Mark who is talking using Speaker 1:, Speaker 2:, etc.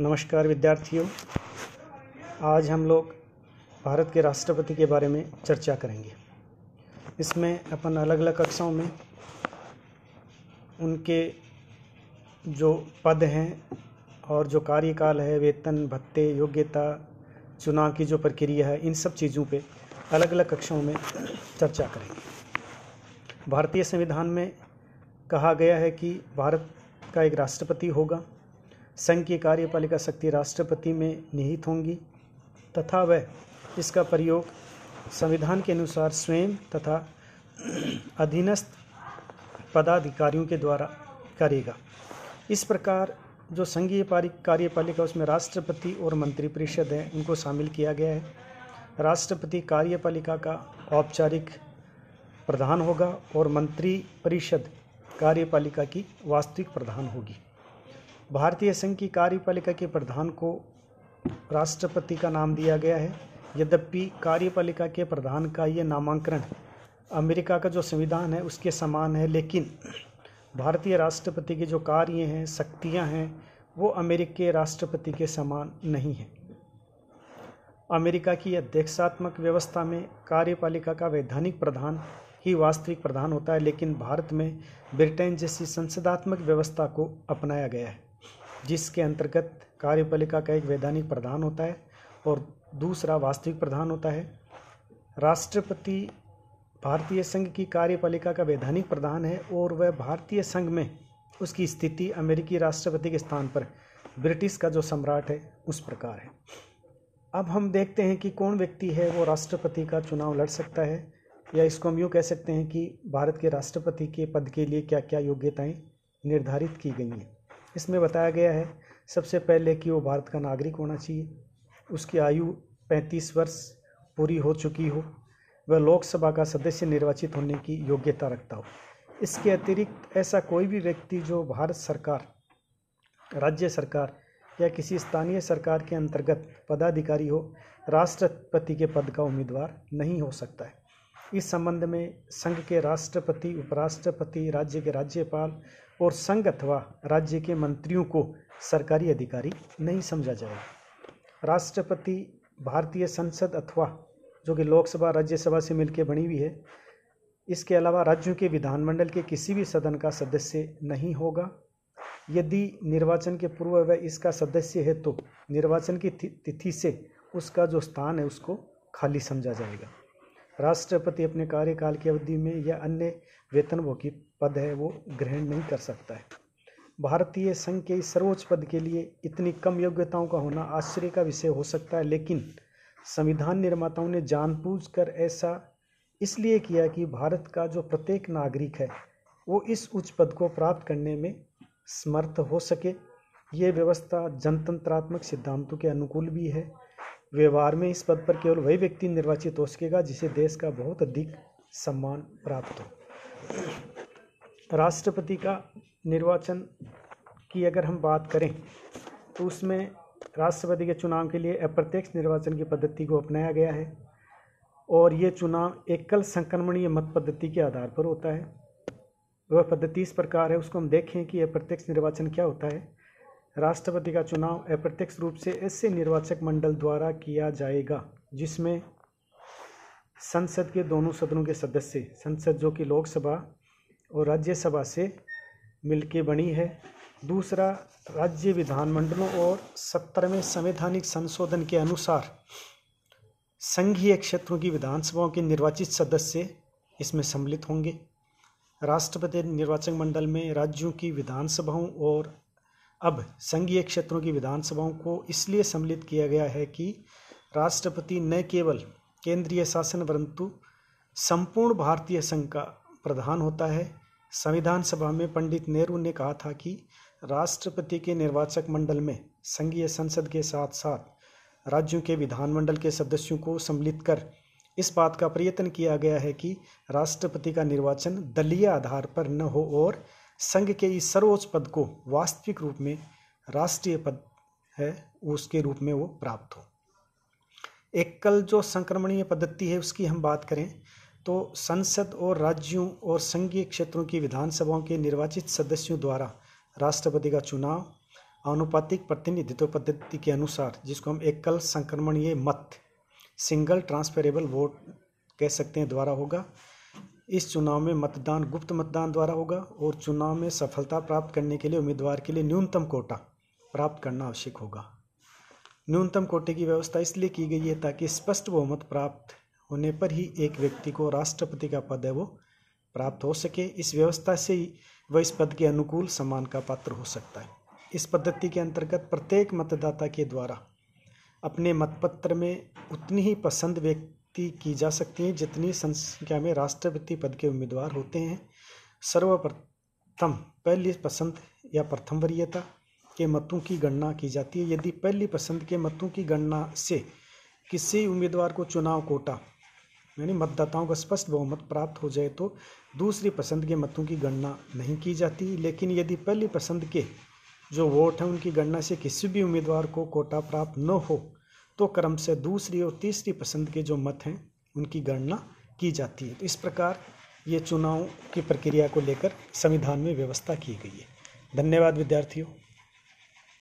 Speaker 1: नमस्कार विद्यार्थियों आज हम लोग भारत के राष्ट्रपति के बारे में चर्चा करेंगे इसमें अपन अलग अलग कक्षाओं में उनके जो पद हैं और जो कार्यकाल है वेतन भत्ते योग्यता चुनाव की जो प्रक्रिया है इन सब चीज़ों पे अलग अलग कक्षाओं में चर्चा करेंगे भारतीय संविधान में कहा गया है कि भारत का एक राष्ट्रपति होगा संघ की कार्यपालिका शक्ति राष्ट्रपति में निहित होंगी तथा वह इसका प्रयोग संविधान के अनुसार स्वयं तथा अधीनस्थ पदाधिकारियों के द्वारा करेगा इस प्रकार जो संघीय कार्यपालिका उसमें राष्ट्रपति और मंत्रिपरिषद हैं उनको शामिल किया गया है राष्ट्रपति कार्यपालिका का औपचारिक प्रधान होगा और मंत्रिपरिषद कार्यपालिका की वास्तविक प्रधान होगी भारतीय संघ की कार्यपालिका के प्रधान को राष्ट्रपति का नाम दिया गया है यद्यपि कार्यपालिका के प्रधान का ये नामांकन अमेरिका का जो संविधान है उसके समान है लेकिन भारतीय राष्ट्रपति के जो कार्य हैं शक्तियाँ हैं वो अमेरिकी राष्ट्रपति के समान नहीं हैं अमेरिका की अध्यक्षात्मक व्यवस्था में कार्यपालिका का वैधानिक प्रधान ही वास्तविक प्रधान होता है लेकिन भारत में ब्रिटेन जैसी संसदात्मक व्यवस्था को अपनाया गया है जिसके अंतर्गत कार्यपालिका का एक वैधानिक प्रधान होता है और दूसरा वास्तविक प्रधान होता है राष्ट्रपति भारतीय संघ की कार्यपालिका का वैधानिक प्रधान है और वह भारतीय संघ में उसकी स्थिति अमेरिकी राष्ट्रपति के स्थान पर ब्रिटिश का जो सम्राट है उस प्रकार है अब हम देखते हैं कि कौन व्यक्ति है वो राष्ट्रपति का चुनाव लड़ सकता है या इसको हम यूँ कह सकते हैं कि भारत के राष्ट्रपति के पद के लिए क्या क्या योग्यताएं निर्धारित की गई हैं इसमें बताया गया है सबसे पहले कि वो भारत का नागरिक होना चाहिए उसकी आयु पैंतीस वर्ष पूरी हो चुकी हो वह लोकसभा का सदस्य निर्वाचित होने की योग्यता रखता हो इसके अतिरिक्त ऐसा कोई भी व्यक्ति जो भारत सरकार राज्य सरकार या किसी स्थानीय सरकार के अंतर्गत पदाधिकारी हो राष्ट्रपति के पद का उम्मीदवार नहीं हो सकता है इस संबंध में संघ के राष्ट्रपति उपराष्ट्रपति राज्य के राज्यपाल और संघ अथवा राज्य के मंत्रियों को सरकारी अधिकारी नहीं समझा जाएगा राष्ट्रपति भारतीय संसद अथवा जो कि लोकसभा राज्यसभा से मिलकर बनी हुई है इसके अलावा राज्यों के विधानमंडल के किसी भी सदन का सदस्य नहीं होगा यदि निर्वाचन के पूर्व वह इसका सदस्य है तो निर्वाचन की तिथि से उसका जो स्थान है उसको खाली समझा जाएगा राष्ट्रपति अपने कार्यकाल की अवधि में या अन्य वेतनभोगी पद है वो ग्रहण नहीं कर सकता है भारतीय संघ के इस सर्वोच्च पद के लिए इतनी कम योग्यताओं का होना आश्चर्य का विषय हो सकता है लेकिन संविधान निर्माताओं ने जानबूझ ऐसा इसलिए किया कि भारत का जो प्रत्येक नागरिक है वो इस उच्च पद को प्राप्त करने में समर्थ हो सके ये व्यवस्था जनतंत्रात्मक सिद्धांतों के अनुकूल भी है व्यवहार में इस पद पर केवल वही व्यक्ति निर्वाचित हो सकेगा जिसे देश का बहुत अधिक सम्मान प्राप्त हो राष्ट्रपति का निर्वाचन की अगर हम बात करें तो उसमें राष्ट्रपति के चुनाव के लिए अप्रत्यक्ष निर्वाचन की पद्धति को अपनाया गया है और ये चुनाव एकल संक्रमणीय मत पद्धति के आधार पर होता है वह पद्धति इस प्रकार है उसको हम देखें कि अप्रत्यक्ष निर्वाचन क्या होता है राष्ट्रपति का चुनाव अप्रत्यक्ष रूप से ऐसे निर्वाचक मंडल द्वारा किया जाएगा जिसमें संसद के दोनों सदनों के सदस्य संसद जो कि लोकसभा और राज्यसभा से मिलके बनी है दूसरा राज्य विधानमंडलों और सत्तरवें संवैधानिक संशोधन के अनुसार संघीय क्षेत्रों की विधानसभाओं के निर्वाचित सदस्य इसमें सम्मिलित होंगे राष्ट्रपति निर्वाचन मंडल में राज्यों की विधानसभाओं और अब संघीय क्षेत्रों की विधानसभाओं को इसलिए सम्मिलित किया गया है कि राष्ट्रपति न केवल केंद्रीय शासन परंतु संपूर्ण भारतीय संघ का प्रधान होता है संविधान सभा में पंडित नेहरू ने कहा था कि राष्ट्रपति के निर्वाचक मंडल में संघीय संसद के साथ साथ राज्यों के विधानमंडल के सदस्यों को सम्मिलित कर इस बात का प्रयत्न किया गया है कि राष्ट्रपति का निर्वाचन दलीय आधार पर न हो और संघ के इस सर्वोच्च पद को वास्तविक रूप में राष्ट्रीय पद है उसके रूप में वो प्राप्त हो एक कल जो संक्रमणीय पद्धति है उसकी हम बात करें तो संसद और राज्यों और संघीय क्षेत्रों की विधानसभाओं के निर्वाचित सदस्यों द्वारा राष्ट्रपति का चुनाव आनुपातिक प्रतिनिधित्व पद्धति के अनुसार जिसको हम एकल संक्रमणीय मत सिंगल ट्रांसफरेबल वोट कह सकते हैं द्वारा होगा इस चुनाव में मतदान गुप्त मतदान द्वारा होगा और चुनाव में सफलता प्राप्त करने के लिए उम्मीदवार के लिए न्यूनतम कोटा प्राप्त करना आवश्यक होगा न्यूनतम कोटे की व्यवस्था इसलिए की गई है ताकि स्पष्ट बहुमत प्राप्त होने पर ही एक व्यक्ति को राष्ट्रपति का पद है वो प्राप्त हो सके इस व्यवस्था से ही वह इस पद के अनुकूल सम्मान का पात्र हो सकता है इस पद्धति के अंतर्गत प्रत्येक मतदाता के द्वारा अपने मतपत्र में उतनी ही पसंद व्यक्ति की जा सकती है जितनी संख्या में राष्ट्रपति पद के उम्मीदवार होते हैं सर्वप्रथम पहली पसंद या प्रथम वरीयता के मतों की गणना की जाती है यदि पहली पसंद के मतों की गणना से किसी उम्मीदवार को चुनाव कोटा यानी मतदाताओं का स्पष्ट बहुमत प्राप्त हो जाए तो दूसरी पसंद के मतों की गणना नहीं की जाती लेकिन यदि पहली पसंद के जो वोट हैं उनकी गणना से किसी भी उम्मीदवार को कोटा प्राप्त न हो तो क्रम से दूसरी और तीसरी पसंद के जो मत हैं उनकी गणना की जाती है तो इस प्रकार ये चुनाव की प्रक्रिया को लेकर संविधान में व्यवस्था की गई है धन्यवाद विद्यार्थियों